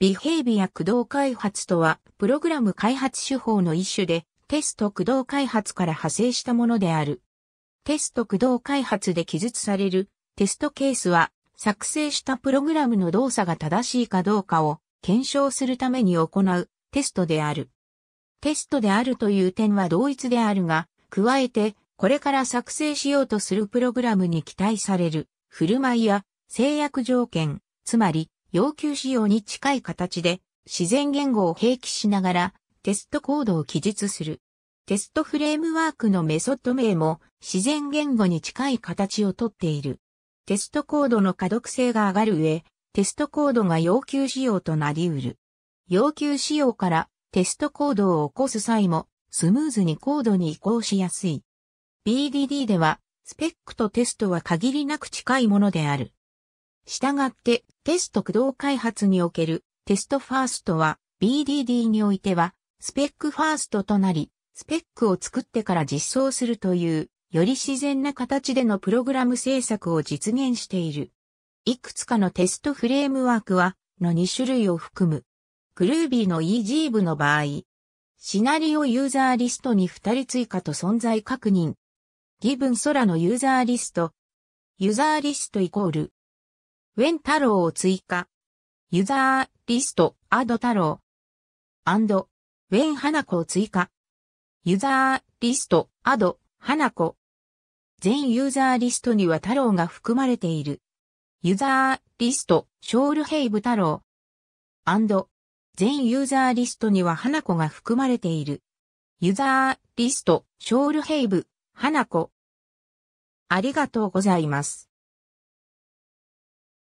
ビヘイビア駆動開発とは、プログラム開発手法の一種で、テスト駆動開発から派生したものである。テスト駆動開発で記述されるテストケースは、作成したプログラムの動作が正しいかどうかを検証するために行うテストである。テストであるという点は同一であるが、加えて、これから作成しようとするプログラムに期待される振る舞いや制約条件、つまり要求仕様に近い形で自然言語を併記しながらテストコードを記述する。テストフレームワークのメソッド名も自然言語に近い形をとっている。テストコードの可読性が上がる上、テストコードが要求仕様となり得る。要求仕様からテストコードを起こす際もスムーズにコードに移行しやすい。BDD ではスペックとテストは限りなく近いものである。従って、テスト駆動開発におけるテストファーストは BDD においてはスペックファーストとなり、スペックを作ってから実装するという、より自然な形でのプログラム制作を実現している。いくつかのテストフレームワークは、の2種類を含む。Groovy の EG 部の場合、シナリオユーザーリストに2人追加と存在確認。ギブン空のユーザーリスト、ユーザーリストイコール、ウェン太郎を追加。ユーザー、リスト、アド太郎。アンド、ウェン花子を追加。ユーザー、リスト、アド、花子。全ユーザーリストには太郎が含まれている。ユーザー、リスト、ショールヘイブ太郎。アンド、全ユーザーリストには花子が含まれている。ユーザー、リスト、ショールヘイブ、花子。ありがとうございます。